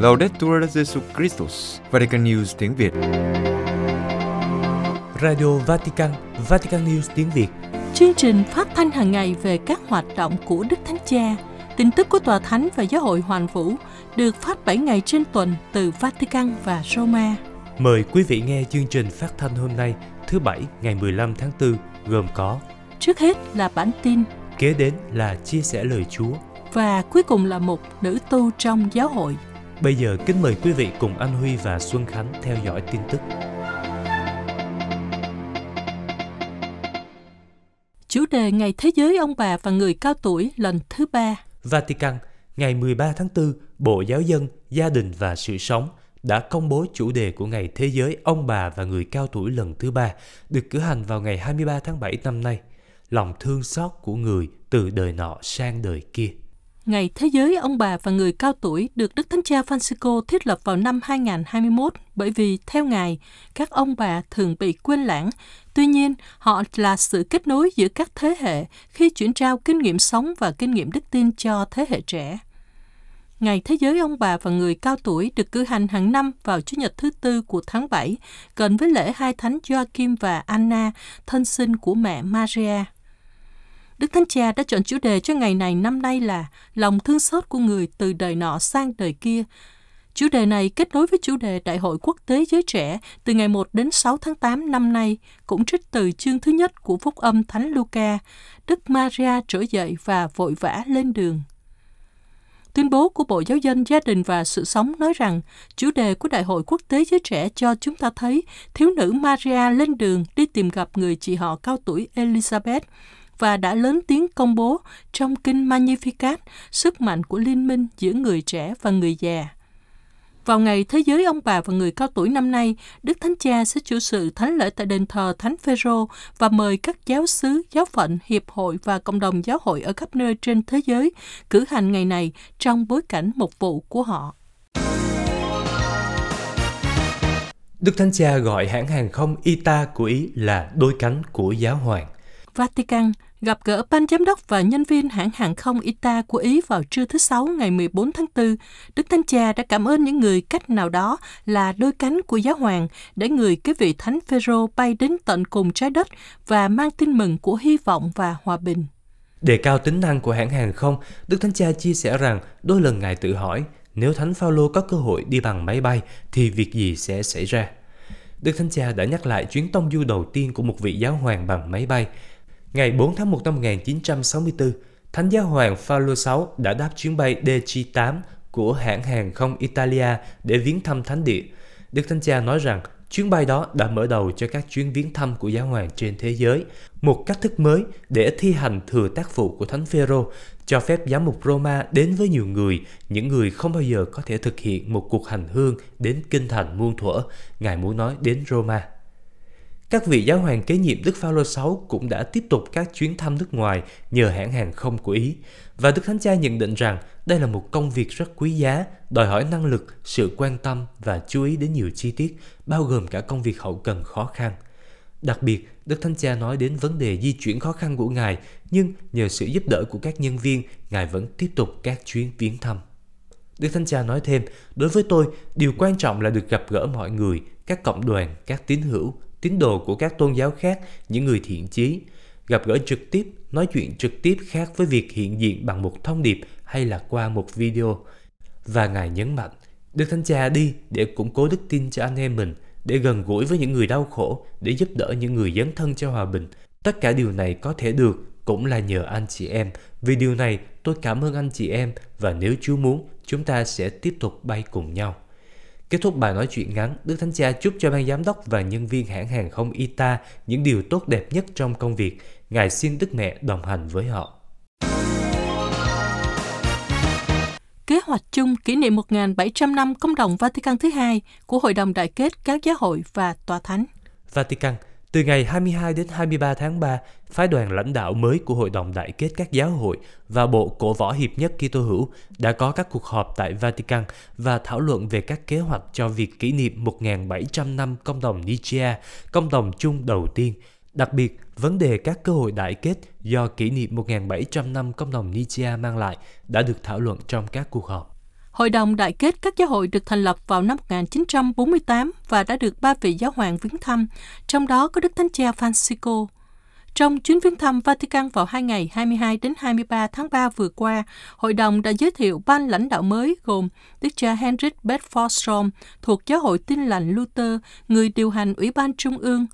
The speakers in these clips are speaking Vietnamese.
Laudetur Jesu Christus, Vatican News tiếng Việt. Radio Vatican, Vatican News tiếng Việt. Chương trình phát thanh hàng ngày về các hoạt động của Đức Thánh Cha, tin tức của Tòa Thánh và Giáo hội Hoàn Vũ được phát 7 ngày trên tuần từ Vatican và Roma. Mời quý vị nghe chương trình phát thanh hôm nay, thứ Bảy ngày 15 tháng 4, gồm có Trước hết là bản tin kế đến là chia sẻ lời Chúa. Và cuối cùng là một nữ tu trong giáo hội. Bây giờ kính mời quý vị cùng Anh Huy và Xuân Khánh theo dõi tin tức. Chủ đề Ngày Thế giới ông bà và người cao tuổi lần thứ ba. Vatican, ngày 13 tháng 4, Bộ Giáo dân, Gia đình và Sự sống đã công bố chủ đề của Ngày Thế giới ông bà và người cao tuổi lần thứ ba, được cử hành vào ngày 23 tháng 7 năm nay – lòng thương xót của người từ đời nọ sang đời kia. Ngày Thế giới ông bà và người cao tuổi được Đức Thánh Cha Francisco thiết lập vào năm 2021 bởi vì, theo Ngài, các ông bà thường bị quên lãng. Tuy nhiên, họ là sự kết nối giữa các thế hệ khi chuyển trao kinh nghiệm sống và kinh nghiệm đức tin cho thế hệ trẻ. Ngày Thế giới ông bà và người cao tuổi được cử hành hàng năm vào Chủ nhật thứ tư của tháng 7, gần với lễ hai thánh Joachim và Anna, thân sinh của mẹ Maria. Đức Thánh Cha đã chọn chủ đề cho ngày này năm nay là Lòng thương xót của người từ đời nọ sang đời kia. Chủ đề này kết nối với chủ đề Đại hội Quốc tế Giới Trẻ từ ngày 1 đến 6 tháng 8 năm nay, cũng trích từ chương thứ nhất của Phúc âm Thánh Luca, Đức Maria trở dậy và vội vã lên đường. Tuyên bố của Bộ Giáo dân Gia đình và Sự sống nói rằng chủ đề của Đại hội Quốc tế Giới Trẻ cho chúng ta thấy thiếu nữ Maria lên đường đi tìm gặp người chị họ cao tuổi Elizabeth, và đã lớn tiếng công bố trong kinh Magnificat sức mạnh của liên minh giữa người trẻ và người già. Vào ngày Thế giới ông bà và người cao tuổi năm nay, Đức Thánh Cha sẽ chủ sự thánh lễ tại đền thờ Thánh Phêrô và mời các giáo sứ, giáo phận, hiệp hội và cộng đồng giáo hội ở khắp nơi trên thế giới cử hành ngày này trong bối cảnh mục vụ của họ. Đức Thánh Cha gọi hãng hàng không ITA của Ý là đôi cánh của giáo hoàng. Vatican, gặp gỡ ban giám đốc và nhân viên hãng hàng không ITA của Ý vào trưa thứ Sáu ngày 14 tháng 4, Đức Thánh Cha đã cảm ơn những người cách nào đó là đôi cánh của giáo hoàng để người cái vị Thánh Phêrô bay đến tận cùng trái đất và mang tin mừng của hy vọng và hòa bình. Đề cao tính năng của hãng hàng không, Đức Thánh Cha chia sẻ rằng đôi lần Ngài tự hỏi nếu Thánh Phaolô có cơ hội đi bằng máy bay thì việc gì sẽ xảy ra. Đức Thánh Cha đã nhắc lại chuyến tông du đầu tiên của một vị giáo hoàng bằng máy bay Ngày 4 tháng 1 năm 1964, Thánh giáo hoàng Phaolô VI đã đáp chuyến bay DC-8 của hãng hàng không Italia để viếng thăm thánh địa. Đức Thánh Cha nói rằng chuyến bay đó đã mở đầu cho các chuyến viếng thăm của giáo hoàng trên thế giới, một cách thức mới để thi hành thừa tác vụ của Thánh Phêrô, cho phép giám mục Roma đến với nhiều người, những người không bao giờ có thể thực hiện một cuộc hành hương đến kinh thành muôn thuở. Ngài muốn nói đến Roma. Các vị giáo hoàng kế nhiệm Đức Phaolô 6 cũng đã tiếp tục các chuyến thăm nước ngoài nhờ hãng hàng không của Ý và Đức Thánh Cha nhận định rằng đây là một công việc rất quý giá, đòi hỏi năng lực, sự quan tâm và chú ý đến nhiều chi tiết, bao gồm cả công việc hậu cần khó khăn. Đặc biệt, Đức Thánh Cha nói đến vấn đề di chuyển khó khăn của Ngài, nhưng nhờ sự giúp đỡ của các nhân viên, Ngài vẫn tiếp tục các chuyến viếng thăm. Đức Thánh Cha nói thêm, đối với tôi, điều quan trọng là được gặp gỡ mọi người, các cộng đoàn, các tín hữu, tín đồ của các tôn giáo khác, những người thiện chí, gặp gỡ trực tiếp, nói chuyện trực tiếp khác với việc hiện diện bằng một thông điệp hay là qua một video. Và Ngài nhấn mạnh, Đức Thánh Cha đi để củng cố đức tin cho anh em mình, để gần gũi với những người đau khổ, để giúp đỡ những người dấn thân cho hòa bình. Tất cả điều này có thể được cũng là nhờ anh chị em. Vì điều này, tôi cảm ơn anh chị em và nếu Chúa muốn, chúng ta sẽ tiếp tục bay cùng nhau. Kết thúc bài nói chuyện ngắn, Đức Thánh Cha chúc cho ban giám đốc và nhân viên hãng hàng không ITA những điều tốt đẹp nhất trong công việc. Ngài xin Đức Mẹ đồng hành với họ. Kế hoạch chung kỷ niệm 1.700 năm Công đồng Vatican thứ hai của Hội đồng Đại kết các giáo hội và Tòa Thánh. Vatican – từ ngày 22 đến 23 tháng 3, phái đoàn lãnh đạo mới của Hội đồng Đại kết các giáo hội và Bộ Cổ võ Hiệp nhất Kitô hữu đã có các cuộc họp tại Vatican và thảo luận về các kế hoạch cho việc kỷ niệm 1.700 năm công đồng Nicaea, công đồng chung đầu tiên. Đặc biệt, vấn đề các cơ hội đại kết do kỷ niệm 1.700 năm công đồng Nicaea mang lại đã được thảo luận trong các cuộc họp. Hội đồng Đại kết các giáo hội được thành lập vào năm 1948 và đã được ba vị giáo hoàng viếng thăm, trong đó có Đức Thánh Cha Francisco. Trong chuyến viếng thăm Vatican vào hai ngày 22 đến 23 tháng 3 vừa qua, hội đồng đã giới thiệu ban lãnh đạo mới gồm Đức cha Henrik Bedford Strom thuộc Giáo hội Tin lành Luther, người điều hành Ủy ban Trung ương,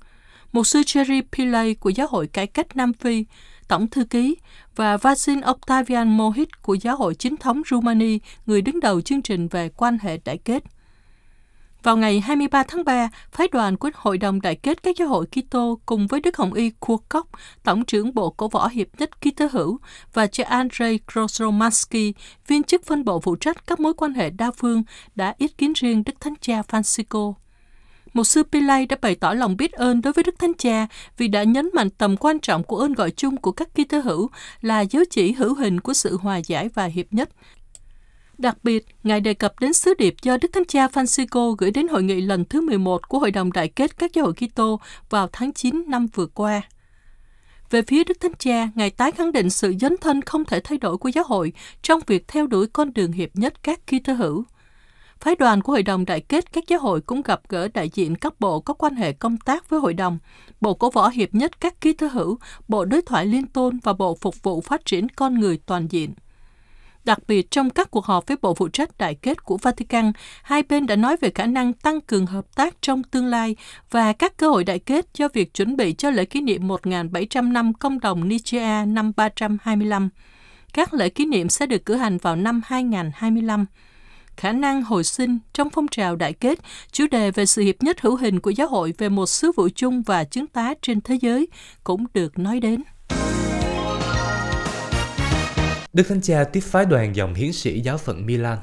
mục sư Jerry Pillay của Giáo hội Cải cách Nam Phi, Tổng thư ký, và Vasil Octavian Mohit của Giáo hội chính thống Rumani, người đứng đầu chương trình về quan hệ đại kết. Vào ngày 23 tháng 3, phái đoàn của Hội đồng Đại kết các giáo hội Kitô cùng với Đức Hồng Y Kurkok, Tổng trưởng Bộ Cổ võ Hiệp nhất Kitô hữu, và cha Andrei Krosromansky, viên chức phân bộ phụ trách các mối quan hệ đa phương, đã ít kiến riêng Đức Thánh Cha Francisco. Một sư Pillay đã bày tỏ lòng biết ơn đối với Đức Thánh Cha vì đã nhấn mạnh tầm quan trọng của ơn gọi chung của các Kitô hữu là dấu chỉ hữu hình của sự hòa giải và hiệp nhất. Đặc biệt, Ngài đề cập đến sứ điệp do Đức Thánh Cha Francisco gửi đến hội nghị lần thứ 11 của Hội đồng Đại kết các giáo hội Kitô vào tháng 9 năm vừa qua. Về phía Đức Thánh Cha, Ngài tái khẳng định sự dấn thân không thể thay đổi của giáo hội trong việc theo đuổi con đường hiệp nhất các Kitô hữu. Phái đoàn của Hội đồng Đại kết các giáo hội cũng gặp gỡ đại diện các bộ có quan hệ công tác với Hội đồng, Bộ Cổ võ Hiệp nhất các ký thư hữu, Bộ Đối thoại Liên tôn và Bộ Phục vụ Phát triển Con Người Toàn diện. Đặc biệt trong các cuộc họp với Bộ phụ trách đại kết của Vatican, hai bên đã nói về khả năng tăng cường hợp tác trong tương lai và các cơ hội đại kết cho việc chuẩn bị cho lễ kỷ niệm 1.700 năm công đồng Nigeria năm 325. Các lễ kỷ niệm sẽ được cử hành vào năm 2025 khả năng hồi sinh trong phong trào đại kết, chủ đề về sự hiệp nhất hữu hình của giáo hội về một sứ vụ chung và chứng tá trên thế giới cũng được nói đến. Đức Thánh Cha tiếp phái đoàn dòng hiến sĩ giáo phận Milan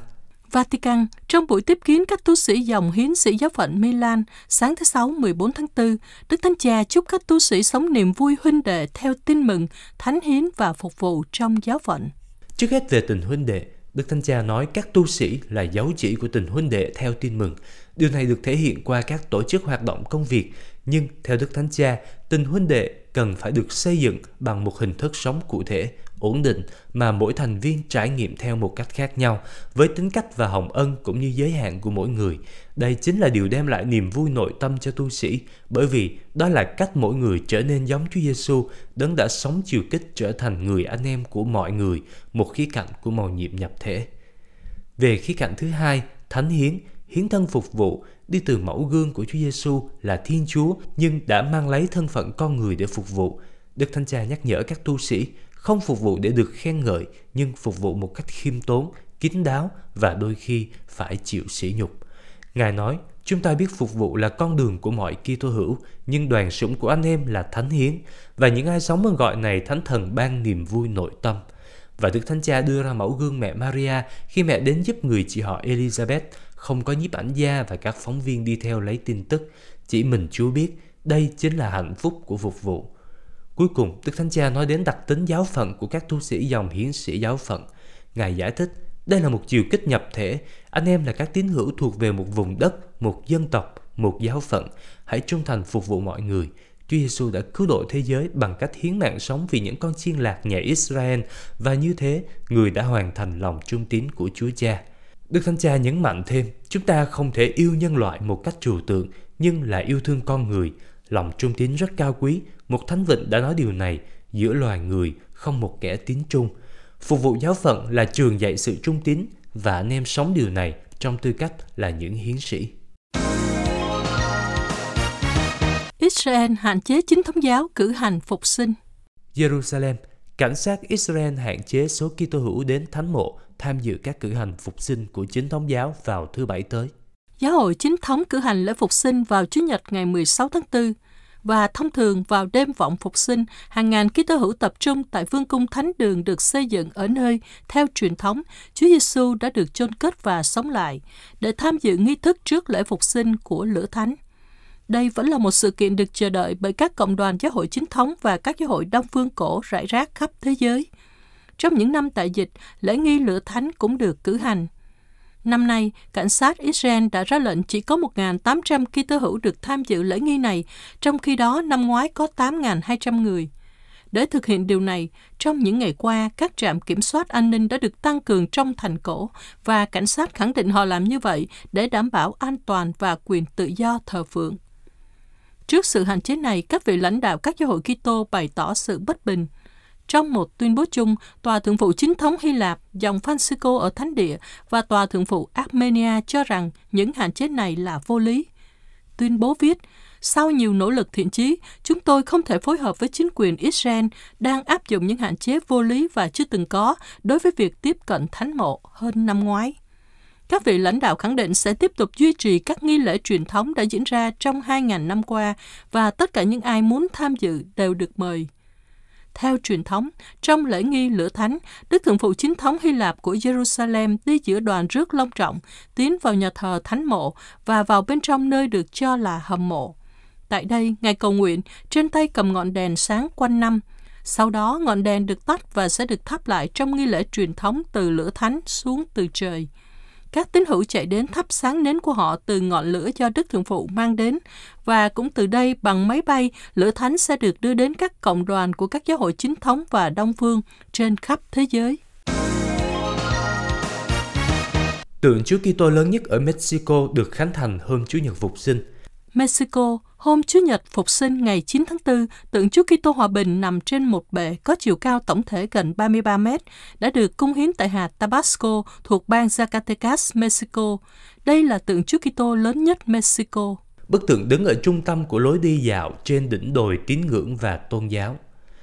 Vatican, trong buổi tiếp kiến các tu sĩ dòng hiến sĩ giáo phận Milan sáng thứ Sáu 14 tháng 4, Đức Thánh Cha chúc các tu sĩ sống niềm vui huynh đệ theo tin mừng, thánh hiến và phục vụ trong giáo phận. Trước hết về tình huynh đệ, Đức Thánh Cha nói các tu sĩ là dấu chỉ của tình huynh đệ theo tin mừng. Điều này được thể hiện qua các tổ chức hoạt động công việc, nhưng theo Đức Thánh Cha, tình huynh đệ cần phải được xây dựng bằng một hình thức sống cụ thể ổn định mà mỗi thành viên trải nghiệm theo một cách khác nhau với tính cách và hồng ân cũng như giới hạn của mỗi người đây chính là điều đem lại niềm vui nội tâm cho tu sĩ bởi vì đó là cách mỗi người trở nên giống Chúa Giêsu đấng đã sống chiều kích trở thành người anh em của mọi người một khía cạnh của màu nhiệm nhập thể về khía cạnh thứ hai thánh hiến hiến thân phục vụ đi từ mẫu gương của Chúa Giêsu là Thiên Chúa nhưng đã mang lấy thân phận con người để phục vụ. Đức Thánh Cha nhắc nhở các tu sĩ không phục vụ để được khen ngợi nhưng phục vụ một cách khiêm tốn, kín đáo và đôi khi phải chịu sỉ nhục. Ngài nói, chúng ta biết phục vụ là con đường của mọi Kitô hữu, nhưng đoàn sủng của anh em là thánh hiến và những ai sống bằng gọi này thánh thần ban niềm vui nội tâm. Và Đức Thánh Cha đưa ra mẫu gương mẹ Maria khi mẹ đến giúp người chị họ Elizabeth, không có nhiếp ảnh gia và các phóng viên đi theo lấy tin tức, chỉ mình Chúa biết đây chính là hạnh phúc của phục vụ. Cuối cùng, Đức Thánh Cha nói đến đặc tính giáo phận của các tu sĩ dòng hiến sĩ giáo phận. Ngài giải thích, đây là một chiều kích nhập thể, anh em là các tín hữu thuộc về một vùng đất, một dân tộc, một giáo phận, hãy trung thành phục vụ mọi người. Chúa Giêsu đã cứu độ thế giới bằng cách hiến mạng sống vì những con chiên lạc nhà Israel và như thế, người đã hoàn thành lòng trung tín của Chúa Cha. Đức Thánh Cha nhấn mạnh thêm, chúng ta không thể yêu nhân loại một cách trừu tượng, nhưng là yêu thương con người – Lòng trung tín rất cao quý, một thánh vịnh đã nói điều này, giữa loài người không một kẻ tín trung. Phục vụ giáo phận là trường dạy sự trung tín và anh em sống điều này trong tư cách là những hiến sĩ. Israel hạn chế chính thống giáo cử hành phục sinh. Jerusalem, cảnh sát Israel hạn chế số Kitô hữu đến thánh mộ tham dự các cử hành phục sinh của chính thống giáo vào thứ bảy tới. Giáo hội chính thống cử hành lễ phục sinh vào Chủ nhật ngày 16 tháng 4 và thông thường vào đêm vọng phục sinh, hàng ngàn ký tơ hữu tập trung tại vương cung thánh đường được xây dựng ở nơi, theo truyền thống, Chúa Giêsu đã được chôn cất và sống lại để tham dự nghi thức trước lễ phục sinh của lửa thánh. Đây vẫn là một sự kiện được chờ đợi bởi các cộng đoàn giáo hội chính thống và các giáo hội đông phương cổ rải rác khắp thế giới. Trong những năm tại dịch, lễ nghi lửa thánh cũng được cử hành – Năm nay, cảnh sát Israel đã ra lệnh chỉ có 1.800 ký tơ hữu được tham dự lễ nghi này, trong khi đó năm ngoái có 8.200 người. Để thực hiện điều này, trong những ngày qua, các trạm kiểm soát an ninh đã được tăng cường trong thành cổ và cảnh sát khẳng định họ làm như vậy để đảm bảo an toàn và quyền tự do thờ phượng. Trước sự hạn chế này, các vị lãnh đạo các giáo hội Kitô bày tỏ sự bất bình – trong một tuyên bố chung, Tòa Thượng phụ Chính thống Hy Lạp, dòng Francisco ở Thánh Địa và Tòa Thượng phụ Armenia cho rằng những hạn chế này là vô lý. Tuyên bố viết, sau nhiều nỗ lực thiện chí, chúng tôi không thể phối hợp với chính quyền Israel đang áp dụng những hạn chế vô lý và chưa từng có đối với việc tiếp cận thánh mộ hơn năm ngoái. Các vị lãnh đạo khẳng định sẽ tiếp tục duy trì các nghi lễ truyền thống đã diễn ra trong 2.000 năm qua và tất cả những ai muốn tham dự đều được mời. Theo truyền thống, trong lễ nghi lửa thánh, Đức Thượng Phụ Chính thống Hy Lạp của Jerusalem đi giữa đoàn rước long trọng, tiến vào nhà thờ thánh mộ và vào bên trong nơi được cho là hầm mộ. Tại đây, Ngài cầu nguyện, trên tay cầm ngọn đèn sáng quanh năm. Sau đó, ngọn đèn được tắt và sẽ được thắp lại trong nghi lễ truyền thống từ lửa thánh xuống từ trời các tín hữu chạy đến thắp sáng nến của họ từ ngọn lửa do Đức Thượng Phụ mang đến, và cũng từ đây bằng máy bay, lửa thánh sẽ được đưa đến các cộng đoàn của các giáo hội chính thống và đông phương trên khắp thế giới. Tượng Chúa Kitô lớn nhất ở Mexico được khánh thành hôm Chủ nhật Phục sinh – Mexico, hôm chủ Nhật phục sinh ngày 9 tháng 4, tượng Chúa Kitô Hòa Bình nằm trên một bệ có chiều cao tổng thể gần 33 mét, đã được cung hiến tại hạt Tabasco thuộc bang Zacatecas, Mexico. Đây là tượng Chúa Kitô lớn nhất Mexico. Bức tượng đứng ở trung tâm của lối đi dạo trên đỉnh đồi tín ngưỡng và tôn giáo.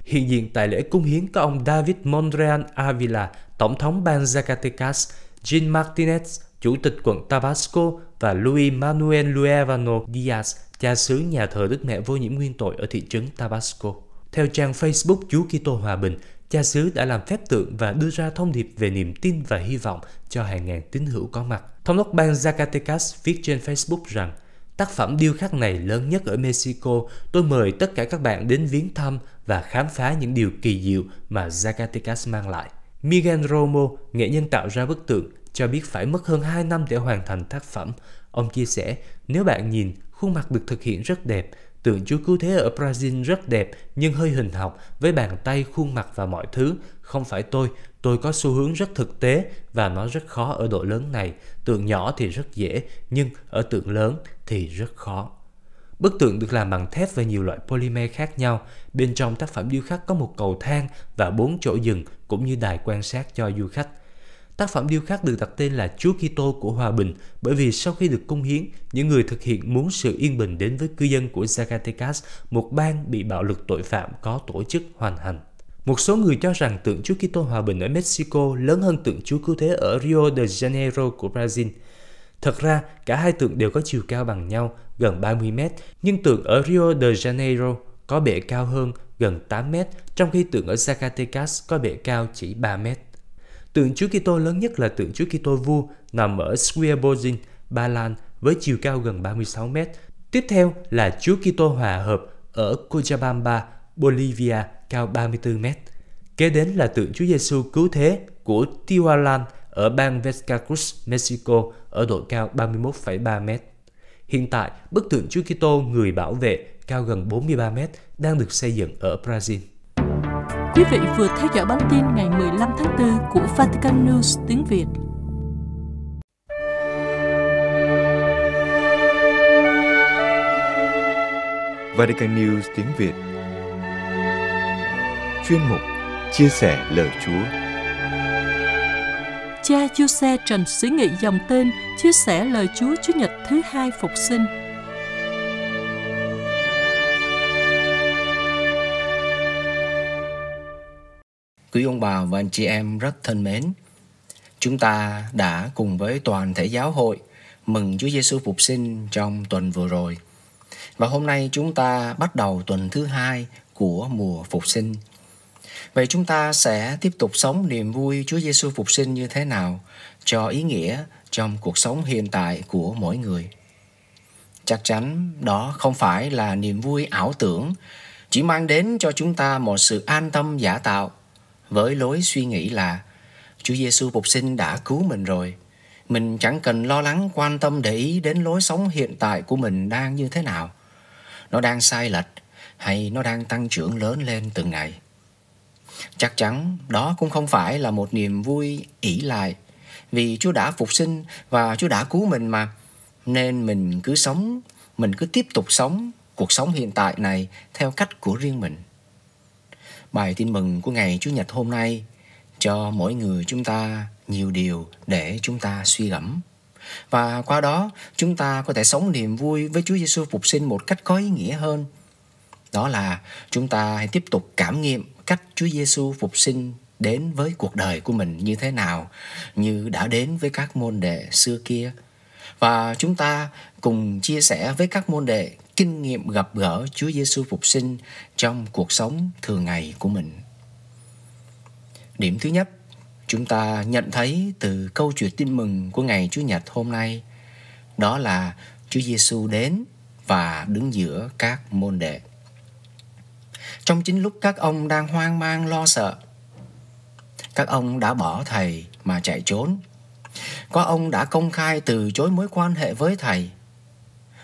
Hiện diện tại lễ cung hiến có ông David Monreal Avila, Tổng thống bang Zacatecas, Jean Martinez, Chủ tịch quận Tabasco và Luis Manuel Luevano Diaz, cha xứ nhà thờ Đức Mẹ Vô Nhiễm Nguyên Tội ở thị trấn Tabasco. Theo trang Facebook Chúa Kitô Hòa Bình, cha xứ đã làm phép tượng và đưa ra thông điệp về niềm tin và hy vọng cho hàng ngàn tín hữu có mặt. Thống đốc bang Zacatecas viết trên Facebook rằng Tác phẩm điêu khắc này lớn nhất ở Mexico, tôi mời tất cả các bạn đến viếng thăm và khám phá những điều kỳ diệu mà Zacatecas mang lại. Miguel Romo, nghệ nhân tạo ra bức tượng, cho biết phải mất hơn 2 năm để hoàn thành tác phẩm. Ông chia sẻ, nếu bạn nhìn, khuôn mặt được thực hiện rất đẹp, tượng chúa cứu thế ở Brazil rất đẹp nhưng hơi hình học với bàn tay, khuôn mặt và mọi thứ. Không phải tôi, tôi có xu hướng rất thực tế và nó rất khó ở độ lớn này. Tượng nhỏ thì rất dễ nhưng ở tượng lớn thì rất khó. Bức tượng được làm bằng thép và nhiều loại polymer khác nhau. Bên trong tác phẩm điêu khắc có một cầu thang và bốn chỗ dừng cũng như đài quan sát cho du khách. Tác phẩm điêu khắc được đặt tên là Chúa Kitô của Hòa Bình bởi vì sau khi được cung hiến, những người thực hiện muốn sự yên bình đến với cư dân của Zacatecas, một bang bị bạo lực tội phạm có tổ chức hoàn hành. Một số người cho rằng tượng Chúa Kitô Hòa Bình ở Mexico lớn hơn tượng Chúa Cứu Thế ở Rio de Janeiro của Brazil. Thật ra, cả hai tượng đều có chiều cao bằng nhau, gần 30 mét, nhưng tượng ở Rio de Janeiro có bệ cao hơn gần 8 mét, trong khi tượng ở Zacatecas có bệ cao chỉ 3 mét. Tượng Chúa Kitô lớn nhất là tượng Chúa Kitô vua nằm ở Swieborgin, Ba Lan với chiều cao gần 36 mét. Tiếp theo là Chúa Kitô Hòa Hợp ở Cochabamba, Bolivia cao 34 mét. Kế đến là tượng Chúa Giêsu cứu thế của Tiwalan ở bang Veracruz, Mexico ở độ cao 31,3 mét. Hiện tại, bức tượng Chúa Kitô người bảo vệ cao gần 43 mét đang được xây dựng ở Brazil. Quý vị vừa theo dõi bản tin ngày 15 tháng 4 của Vatican News tiếng Việt. Vatican News tiếng Việt Chuyên mục Chia sẻ lời Chúa Cha Giuse Trần Sĩ Nghị dòng tên chia sẻ lời Chúa Chúa Nhật thứ hai phục sinh quý ông bà và anh chị em rất thân mến. Chúng ta đã cùng với toàn thể giáo hội mừng Chúa Giêsu phục sinh trong tuần vừa rồi. Và hôm nay chúng ta bắt đầu tuần thứ hai của mùa phục sinh. Vậy chúng ta sẽ tiếp tục sống niềm vui Chúa Giêsu phục sinh như thế nào cho ý nghĩa trong cuộc sống hiện tại của mỗi người? Chắc chắn đó không phải là niềm vui ảo tưởng chỉ mang đến cho chúng ta một sự an tâm giả tạo với lối suy nghĩ là Chúa Giêsu phục sinh đã cứu mình rồi. Mình chẳng cần lo lắng quan tâm để ý đến lối sống hiện tại của mình đang như thế nào. Nó đang sai lệch hay nó đang tăng trưởng lớn lên từng ngày. Chắc chắn đó cũng không phải là một niềm vui ỷ lại vì Chúa đã phục sinh và Chúa đã cứu mình mà. Nên mình cứ sống, mình cứ tiếp tục sống cuộc sống hiện tại này theo cách của riêng mình bài tin mừng của ngày Chủ nhật hôm nay cho mỗi người chúng ta nhiều điều để chúng ta suy gẫm. Và qua đó, chúng ta có thể sống niềm vui với Chúa Giêsu phục sinh một cách có ý nghĩa hơn. Đó là chúng ta hãy tiếp tục cảm nghiệm cách Chúa Giêsu phục sinh đến với cuộc đời của mình như thế nào như đã đến với các môn đệ xưa kia và chúng ta cùng chia sẻ với các môn đệ kinh nghiệm gặp gỡ Chúa Giêsu phục sinh trong cuộc sống thường ngày của mình. Điểm thứ nhất, chúng ta nhận thấy từ câu chuyện tin mừng của ngày Chúa Nhật hôm nay, đó là Chúa Giêsu đến và đứng giữa các môn đệ. Trong chính lúc các ông đang hoang mang lo sợ, các ông đã bỏ thầy mà chạy trốn. Có ông đã công khai từ chối mối quan hệ với thầy,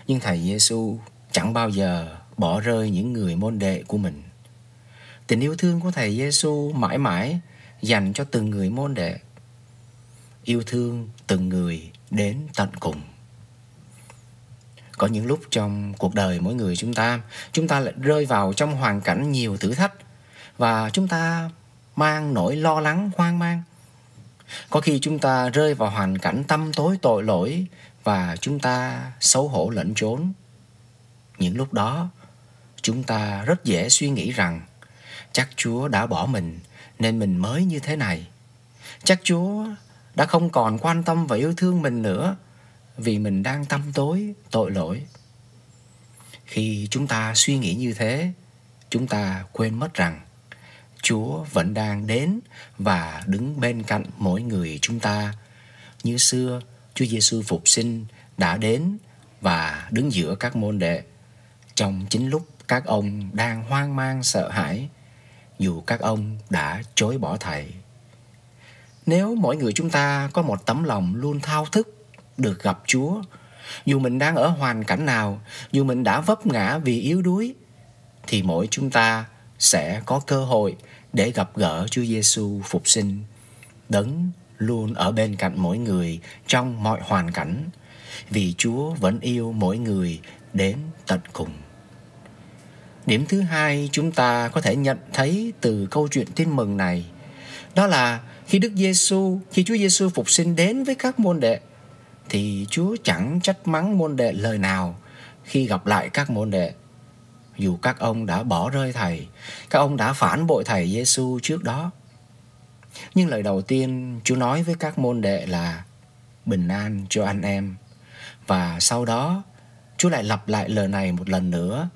nhưng thầy Giêsu chẳng bao giờ bỏ rơi những người môn đệ của mình. Tình yêu thương của Thầy Giêsu mãi mãi dành cho từng người môn đệ. Yêu thương từng người đến tận cùng. Có những lúc trong cuộc đời mỗi người chúng ta, chúng ta lại rơi vào trong hoàn cảnh nhiều thử thách và chúng ta mang nỗi lo lắng hoang mang. Có khi chúng ta rơi vào hoàn cảnh tâm tối tội lỗi và chúng ta xấu hổ lẫn trốn những lúc đó chúng ta rất dễ suy nghĩ rằng chắc chúa đã bỏ mình nên mình mới như thế này chắc chúa đã không còn quan tâm và yêu thương mình nữa vì mình đang tâm tối tội lỗi khi chúng ta suy nghĩ như thế chúng ta quên mất rằng chúa vẫn đang đến và đứng bên cạnh mỗi người chúng ta như xưa chúa giêsu phục sinh đã đến và đứng giữa các môn đệ trong chính lúc các ông đang hoang mang sợ hãi dù các ông đã chối bỏ thầy nếu mỗi người chúng ta có một tấm lòng luôn thao thức được gặp chúa dù mình đang ở hoàn cảnh nào dù mình đã vấp ngã vì yếu đuối thì mỗi chúng ta sẽ có cơ hội để gặp gỡ Chúa Giêsu phục sinh đấng luôn ở bên cạnh mỗi người trong mọi hoàn cảnh vì Chúa vẫn yêu mỗi người đến tận cùng. Điểm thứ hai chúng ta có thể nhận thấy từ câu chuyện tin mừng này đó là khi Đức Giêsu, khi Chúa Giêsu phục sinh đến với các môn đệ thì Chúa chẳng trách mắng môn đệ lời nào khi gặp lại các môn đệ. Dù các ông đã bỏ rơi thầy, các ông đã phản bội thầy Giêsu trước đó. Nhưng lời đầu tiên Chúa nói với các môn đệ là bình an cho anh em. Và sau đó Chúa lại lặp lại lời này một lần nữa.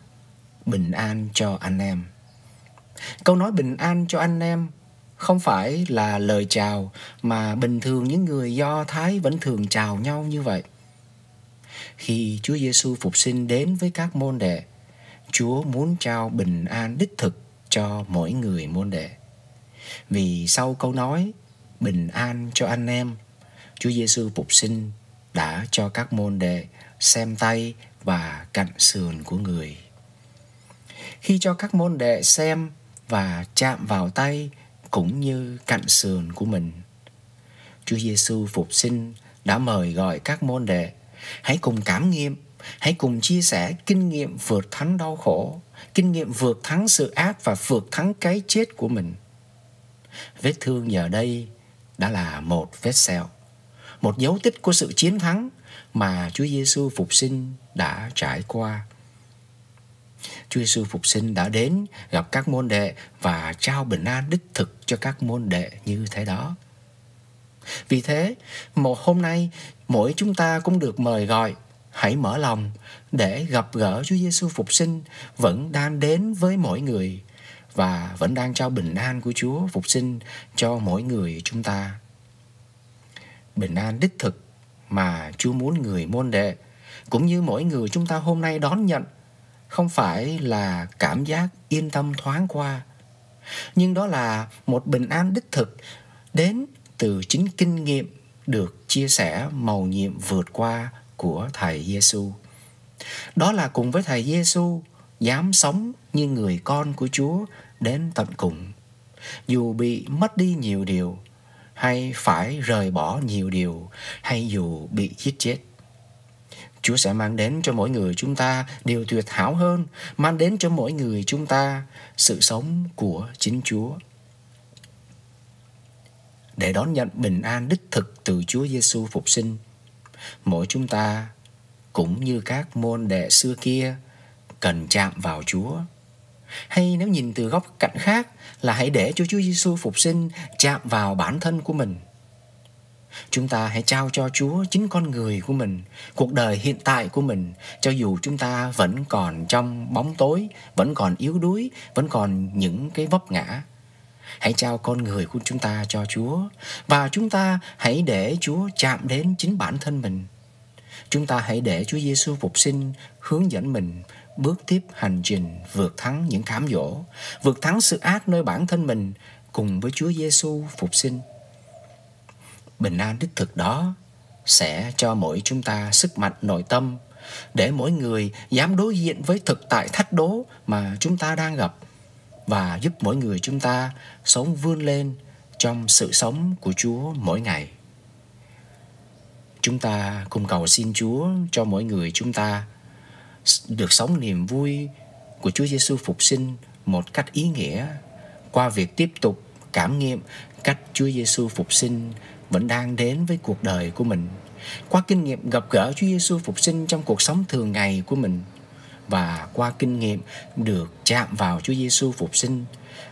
Bình an cho anh em. Câu nói bình an cho anh em không phải là lời chào mà bình thường những người Do Thái vẫn thường chào nhau như vậy. Khi Chúa Giêsu phục sinh đến với các môn đệ, Chúa muốn trao bình an đích thực cho mỗi người môn đệ. Vì sau câu nói bình an cho anh em, Chúa Giêsu phục sinh đã cho các môn đệ xem tay và cạnh sườn của người. Khi cho các môn đệ xem và chạm vào tay cũng như cạnh sườn của mình. Chúa Giêsu phục sinh đã mời gọi các môn đệ hãy cùng cảm nghiệm, hãy cùng chia sẻ kinh nghiệm vượt thắng đau khổ, kinh nghiệm vượt thắng sự ác và vượt thắng cái chết của mình. Vết thương giờ đây đã là một vết sẹo, một dấu tích của sự chiến thắng mà Chúa Giêsu phục sinh đã trải qua. Chúa Giêsu phục sinh đã đến gặp các môn đệ và trao bình an đích thực cho các môn đệ như thế đó. Vì thế, một hôm nay mỗi chúng ta cũng được mời gọi hãy mở lòng để gặp gỡ Chúa Giêsu phục sinh vẫn đang đến với mỗi người và vẫn đang trao bình an của Chúa phục sinh cho mỗi người chúng ta. Bình an đích thực mà Chúa muốn người môn đệ cũng như mỗi người chúng ta hôm nay đón nhận không phải là cảm giác yên tâm thoáng qua nhưng đó là một bình an đích thực đến từ chính kinh nghiệm được chia sẻ màu nhiệm vượt qua của thầy Giêsu. Đó là cùng với thầy Giêsu dám sống như người con của Chúa đến tận cùng. Dù bị mất đi nhiều điều, hay phải rời bỏ nhiều điều hay dù bị giết chết. Chúa sẽ mang đến cho mỗi người chúng ta điều tuyệt hảo hơn, mang đến cho mỗi người chúng ta sự sống của chính Chúa. Để đón nhận bình an đích thực từ Chúa Giêsu phục sinh, mỗi chúng ta cũng như các môn đệ xưa kia cần chạm vào Chúa hay nếu nhìn từ góc cạnh khác là hãy để cho Chúa Giêsu phục sinh chạm vào bản thân của mình. Chúng ta hãy trao cho Chúa chính con người của mình, cuộc đời hiện tại của mình, cho dù chúng ta vẫn còn trong bóng tối, vẫn còn yếu đuối, vẫn còn những cái vấp ngã. Hãy trao con người của chúng ta cho Chúa và chúng ta hãy để Chúa chạm đến chính bản thân mình. Chúng ta hãy để Chúa Giêsu phục sinh hướng dẫn mình bước tiếp hành trình vượt thắng những cám dỗ, vượt thắng sự ác nơi bản thân mình cùng với Chúa Giêsu phục sinh. Bình an đích thực đó sẽ cho mỗi chúng ta sức mạnh nội tâm để mỗi người dám đối diện với thực tại thách đố mà chúng ta đang gặp và giúp mỗi người chúng ta sống vươn lên trong sự sống của Chúa mỗi ngày. Chúng ta cùng cầu xin Chúa cho mỗi người chúng ta được sống niềm vui của Chúa Giêsu phục sinh một cách ý nghĩa qua việc tiếp tục cảm nghiệm cách Chúa Giêsu phục sinh vẫn đang đến với cuộc đời của mình. Qua kinh nghiệm gặp gỡ Chúa Giêsu phục sinh trong cuộc sống thường ngày của mình và qua kinh nghiệm được chạm vào Chúa Giêsu phục sinh,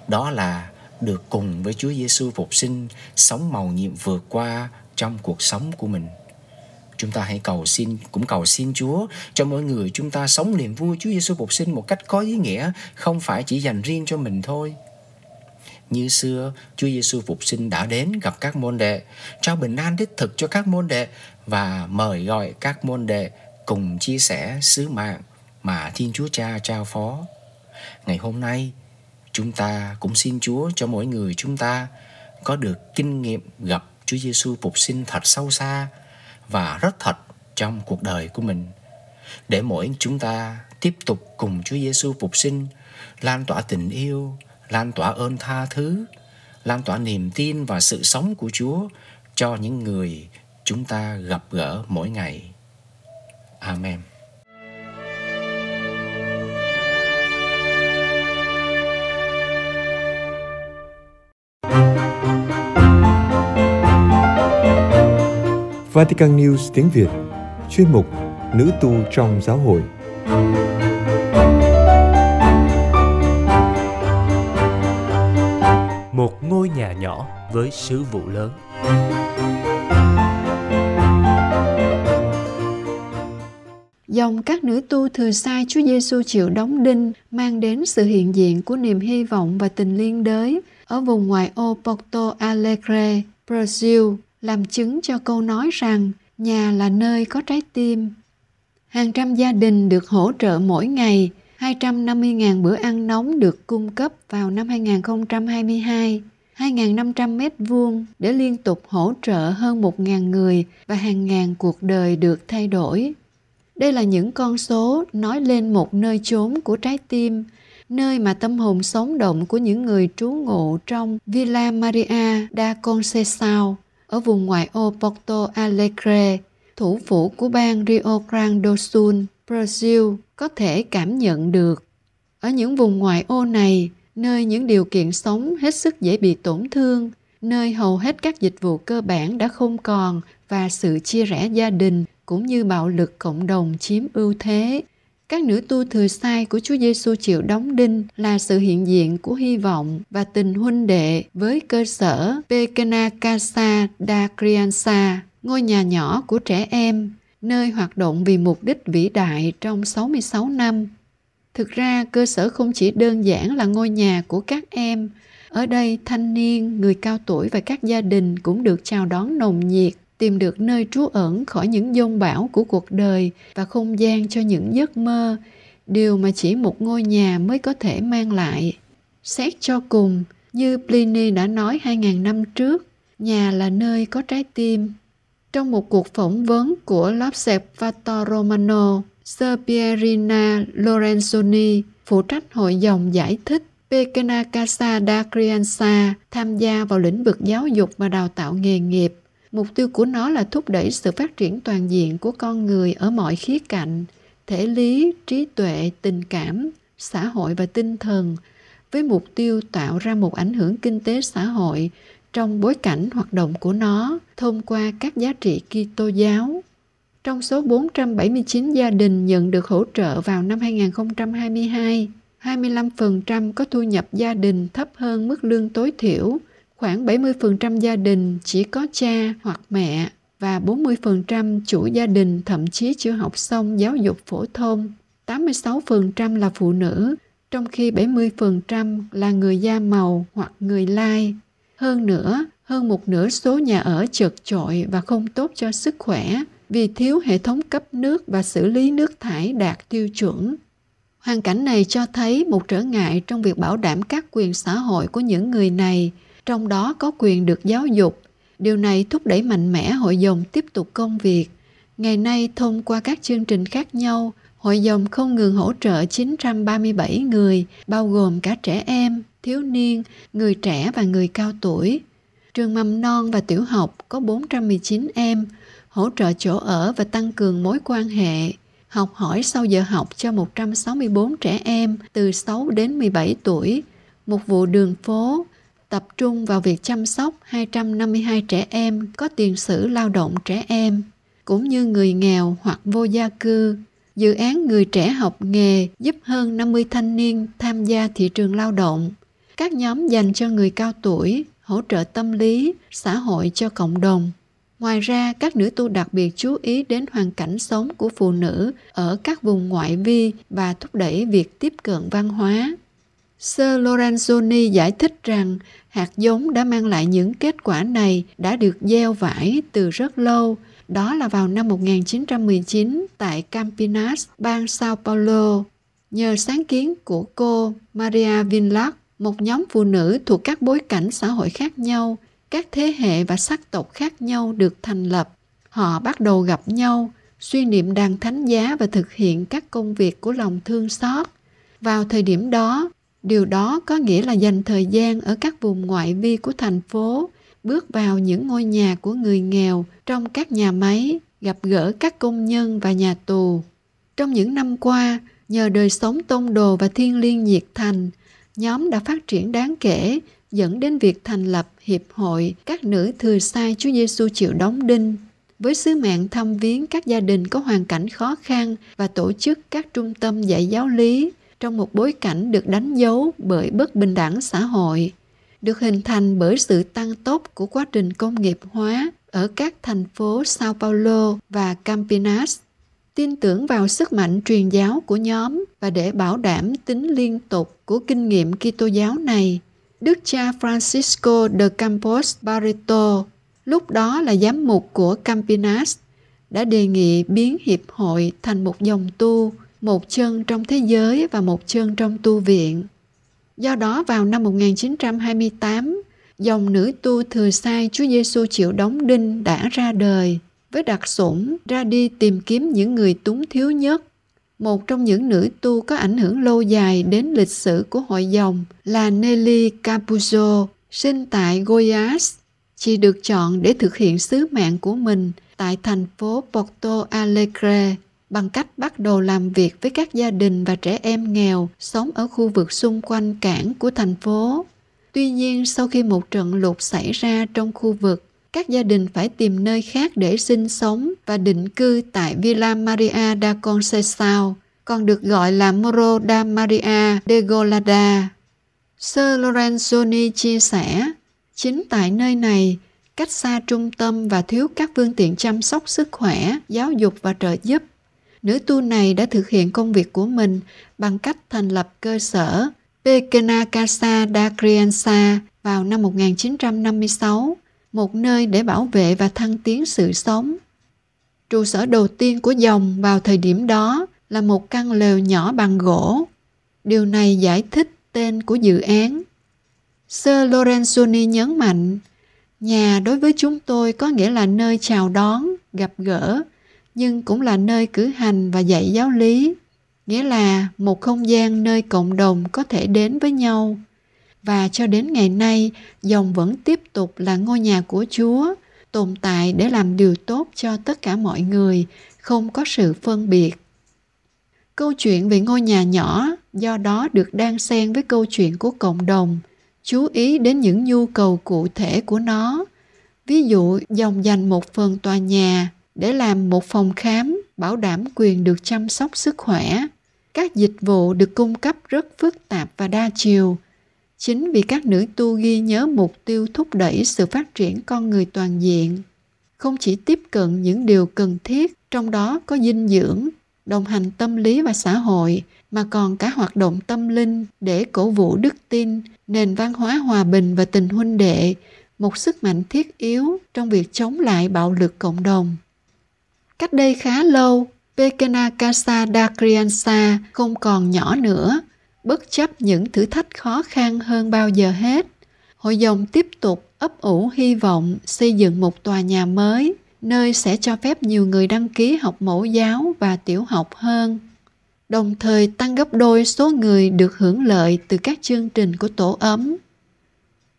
đó là được cùng với Chúa Giêsu phục sinh sống màu nhiệm vượt qua trong cuộc sống của mình chúng ta hãy cầu xin cũng cầu xin Chúa cho mỗi người chúng ta sống niềm vui Chúa Giêsu phục sinh một cách có ý nghĩa, không phải chỉ dành riêng cho mình thôi. Như xưa, Chúa Giêsu phục sinh đã đến gặp các môn đệ, trao bình an đích thực cho các môn đệ và mời gọi các môn đệ cùng chia sẻ sứ mạng mà Thiên Chúa Cha trao phó. Ngày hôm nay, chúng ta cũng xin Chúa cho mỗi người chúng ta có được kinh nghiệm gặp Chúa Giêsu phục sinh thật sâu xa và rất thật trong cuộc đời của mình để mỗi chúng ta tiếp tục cùng Chúa Giêsu phục sinh, lan tỏa tình yêu, lan tỏa ơn tha thứ, lan tỏa niềm tin và sự sống của Chúa cho những người chúng ta gặp gỡ mỗi ngày. Amen. Vatican News tiếng Việt, chuyên mục Nữ tu trong giáo hội. Một ngôi nhà nhỏ với sứ vụ lớn. Dòng các nữ tu thừa sai Chúa Giêsu chịu đóng đinh mang đến sự hiện diện của niềm hy vọng và tình liên đới ở vùng ngoại ô Porto Alegre, Brazil làm chứng cho câu nói rằng nhà là nơi có trái tim. Hàng trăm gia đình được hỗ trợ mỗi ngày, 250.000 bữa ăn nóng được cung cấp vào năm 2022, 2.500 mét vuông để liên tục hỗ trợ hơn 1.000 người và hàng ngàn cuộc đời được thay đổi. Đây là những con số nói lên một nơi chốn của trái tim, nơi mà tâm hồn sống động của những người trú ngụ trong Villa Maria da Conceição ở vùng ngoại ô Porto Alegre, thủ phủ của bang Rio Grande do Sul, Brazil có thể cảm nhận được. Ở những vùng ngoại ô này, nơi những điều kiện sống hết sức dễ bị tổn thương, nơi hầu hết các dịch vụ cơ bản đã không còn và sự chia rẽ gia đình cũng như bạo lực cộng đồng chiếm ưu thế các nữ tu thừa sai của Chúa Giêsu chịu đóng đinh là sự hiện diện của hy vọng và tình huynh đệ với cơ sở Pekena Casa da Crianza, ngôi nhà nhỏ của trẻ em, nơi hoạt động vì mục đích vĩ đại trong 66 năm. Thực ra, cơ sở không chỉ đơn giản là ngôi nhà của các em, ở đây thanh niên, người cao tuổi và các gia đình cũng được chào đón nồng nhiệt tìm được nơi trú ẩn khỏi những dông bão của cuộc đời và không gian cho những giấc mơ điều mà chỉ một ngôi nhà mới có thể mang lại xét cho cùng như pliny đã nói 2.000 năm trước nhà là nơi có trái tim trong một cuộc phỏng vấn của L'Osservatore Romano, Sir Pierina Lorenzoni, phụ trách hội dòng giải thích Pecana Casa da Crianza tham gia vào lĩnh vực giáo dục và đào tạo nghề nghiệp mục tiêu của nó là thúc đẩy sự phát triển toàn diện của con người ở mọi khía cạnh thể lý trí tuệ tình cảm xã hội và tinh thần với mục tiêu tạo ra một ảnh hưởng kinh tế xã hội trong bối cảnh hoạt động của nó thông qua các giá trị Kitô giáo. Trong số 479 gia đình nhận được hỗ trợ vào năm 2022, 25% có thu nhập gia đình thấp hơn mức lương tối thiểu Khoảng 70% gia đình chỉ có cha hoặc mẹ và 40% chủ gia đình thậm chí chưa học xong giáo dục phổ thông. 86% là phụ nữ, trong khi 70% là người da màu hoặc người lai. Hơn nữa, hơn một nửa số nhà ở chật chội và không tốt cho sức khỏe vì thiếu hệ thống cấp nước và xử lý nước thải đạt tiêu chuẩn. Hoàn cảnh này cho thấy một trở ngại trong việc bảo đảm các quyền xã hội của những người này – trong đó có quyền được giáo dục. Điều này thúc đẩy mạnh mẽ hội dòng tiếp tục công việc. Ngày nay, thông qua các chương trình khác nhau, hội dòng không ngừng hỗ trợ 937 người, bao gồm cả trẻ em, thiếu niên, người trẻ và người cao tuổi. Trường mầm non và tiểu học có 419 em, hỗ trợ chỗ ở và tăng cường mối quan hệ, học hỏi sau giờ học cho 164 trẻ em từ 6 đến 17 tuổi, một vụ đường phố, tập trung vào việc chăm sóc 252 trẻ em có tiền sử lao động trẻ em, cũng như người nghèo hoặc vô gia cư. Dự án Người trẻ học nghề giúp hơn 50 thanh niên tham gia thị trường lao động. Các nhóm dành cho người cao tuổi, hỗ trợ tâm lý, xã hội cho cộng đồng. Ngoài ra, các nữ tu đặc biệt chú ý đến hoàn cảnh sống của phụ nữ ở các vùng ngoại vi và thúc đẩy việc tiếp cận văn hóa Sir Lorenzoni giải thích rằng hạt giống đã mang lại những kết quả này đã được gieo vải từ rất lâu, đó là vào năm 1919 tại Campinas, bang Sao Paulo. Nhờ sáng kiến của cô Maria Vinlac, một nhóm phụ nữ thuộc các bối cảnh xã hội khác nhau, các thế hệ và sắc tộc khác nhau được thành lập. Họ bắt đầu gặp nhau, suy niệm đàn thánh giá và thực hiện các công việc của lòng thương xót. Vào thời điểm đó, điều đó có nghĩa là dành thời gian ở các vùng ngoại vi của thành phố bước vào những ngôi nhà của người nghèo trong các nhà máy gặp gỡ các công nhân và nhà tù trong những năm qua nhờ đời sống tôn đồ và thiên liêng nhiệt thành nhóm đã phát triển đáng kể dẫn đến việc thành lập hiệp hội các nữ thừa sai Chúa Giêsu chịu đóng đinh với sứ mạng thăm viếng các gia đình có hoàn cảnh khó khăn và tổ chức các trung tâm dạy giáo lý trong một bối cảnh được đánh dấu bởi bất bình đẳng xã hội được hình thành bởi sự tăng tốc của quá trình công nghiệp hóa ở các thành phố Sao Paulo và Campinas. Tin tưởng vào sức mạnh truyền giáo của nhóm và để bảo đảm tính liên tục của kinh nghiệm Kitô giáo này, Đức cha Francisco de Campos Barreto, lúc đó là giám mục của Campinas, đã đề nghị biến hiệp hội thành một dòng tu một chân trong thế giới và một chân trong tu viện. Do đó vào năm 1928, dòng nữ tu thừa sai Chúa Giêsu chịu đóng đinh đã ra đời với đặc sủng ra đi tìm kiếm những người túng thiếu nhất. Một trong những nữ tu có ảnh hưởng lâu dài đến lịch sử của hội dòng là Nelly Capuzzo, sinh tại Goiás. Chị được chọn để thực hiện sứ mạng của mình tại thành phố Porto Alegre, bằng cách bắt đầu làm việc với các gia đình và trẻ em nghèo sống ở khu vực xung quanh cảng của thành phố. Tuy nhiên, sau khi một trận lụt xảy ra trong khu vực, các gia đình phải tìm nơi khác để sinh sống và định cư tại Villa Maria da Conceição, còn được gọi là Moro da Maria de Golada. Sir Lorenzoni chia sẻ, chính tại nơi này, cách xa trung tâm và thiếu các phương tiện chăm sóc sức khỏe, giáo dục và trợ giúp, nữ tu này đã thực hiện công việc của mình bằng cách thành lập cơ sở Pekena Dakriansa vào năm 1956, một nơi để bảo vệ và thăng tiến sự sống. Trụ sở đầu tiên của dòng vào thời điểm đó là một căn lều nhỏ bằng gỗ. Điều này giải thích tên của dự án. Sir Lorenzoni nhấn mạnh, nhà đối với chúng tôi có nghĩa là nơi chào đón, gặp gỡ nhưng cũng là nơi cử hành và dạy giáo lý nghĩa là một không gian nơi cộng đồng có thể đến với nhau và cho đến ngày nay dòng vẫn tiếp tục là ngôi nhà của chúa tồn tại để làm điều tốt cho tất cả mọi người không có sự phân biệt câu chuyện về ngôi nhà nhỏ do đó được đan xen với câu chuyện của cộng đồng chú ý đến những nhu cầu cụ thể của nó ví dụ dòng dành một phần tòa nhà để làm một phòng khám bảo đảm quyền được chăm sóc sức khỏe các dịch vụ được cung cấp rất phức tạp và đa chiều chính vì các nữ tu ghi nhớ mục tiêu thúc đẩy sự phát triển con người toàn diện không chỉ tiếp cận những điều cần thiết trong đó có dinh dưỡng đồng hành tâm lý và xã hội mà còn cả hoạt động tâm linh để cổ vũ đức tin nền văn hóa hòa bình và tình huynh đệ một sức mạnh thiết yếu trong việc chống lại bạo lực cộng đồng Cách đây khá lâu, Pekenakasa Dakriansa không còn nhỏ nữa, bất chấp những thử thách khó khăn hơn bao giờ hết. Hội dòng tiếp tục ấp ủ hy vọng xây dựng một tòa nhà mới, nơi sẽ cho phép nhiều người đăng ký học mẫu giáo và tiểu học hơn, đồng thời tăng gấp đôi số người được hưởng lợi từ các chương trình của tổ ấm.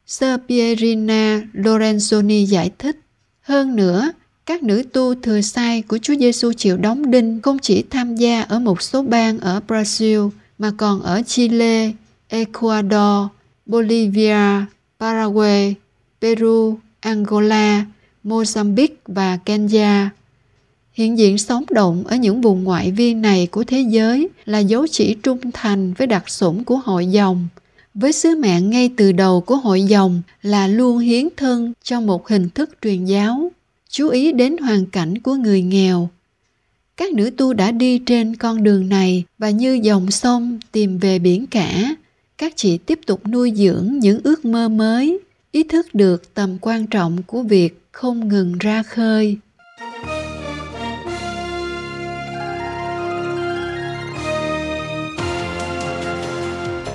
Sir Pierina Lorenzoni giải thích, hơn nữa, các nữ tu thừa sai của Chúa Giêsu chịu đóng đinh không chỉ tham gia ở một số bang ở Brazil mà còn ở Chile, Ecuador, Bolivia, Paraguay, Peru, Angola, Mozambique và Kenya. Hiện diện sống động ở những vùng ngoại vi này của thế giới là dấu chỉ trung thành với đặc sủng của hội dòng. Với sứ mệnh ngay từ đầu của hội dòng là luôn hiến thân cho một hình thức truyền giáo chú ý đến hoàn cảnh của người nghèo các nữ tu đã đi trên con đường này và như dòng sông tìm về biển cả các chị tiếp tục nuôi dưỡng những ước mơ mới ý thức được tầm quan trọng của việc không ngừng ra khơi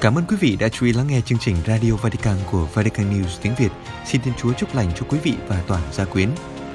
Cảm ơn quý vị đã chú ý lắng nghe chương trình Radio Vatican của Vatican News tiếng Việt. Xin Thiên Chúa chúc lành cho quý vị và toàn gia quyến.